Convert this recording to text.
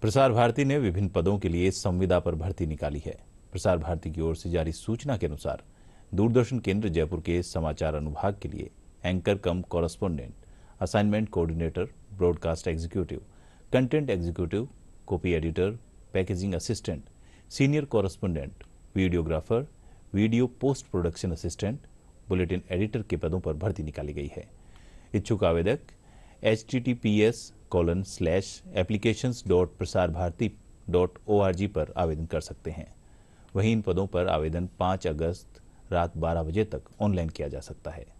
प्रसार भारती ने विभिन्न पदों के लिए संविदा पर भर्ती निकाली है प्रसार भारती की ओर से जारी सूचना के अनुसार दूरदर्शन केंद्र जयपुर के समाचार अनुभाग के लिए anchor cum correspondent assignment coordinator broadcast executive content executive copy editor packaging assistant senior correspondent videographer video post production assistant bulletin editor के पदों पर भर्ती निकाली गई है इच्छुक आवेदक H T T P S colon slash application dot Prasar Bharati dot O R G पर आवेदन कर सकते हैं वहीं इन पदों पर आवेदन 5 अगस्त रात 12 बजे तक ऑनलाइन किया जा सकता है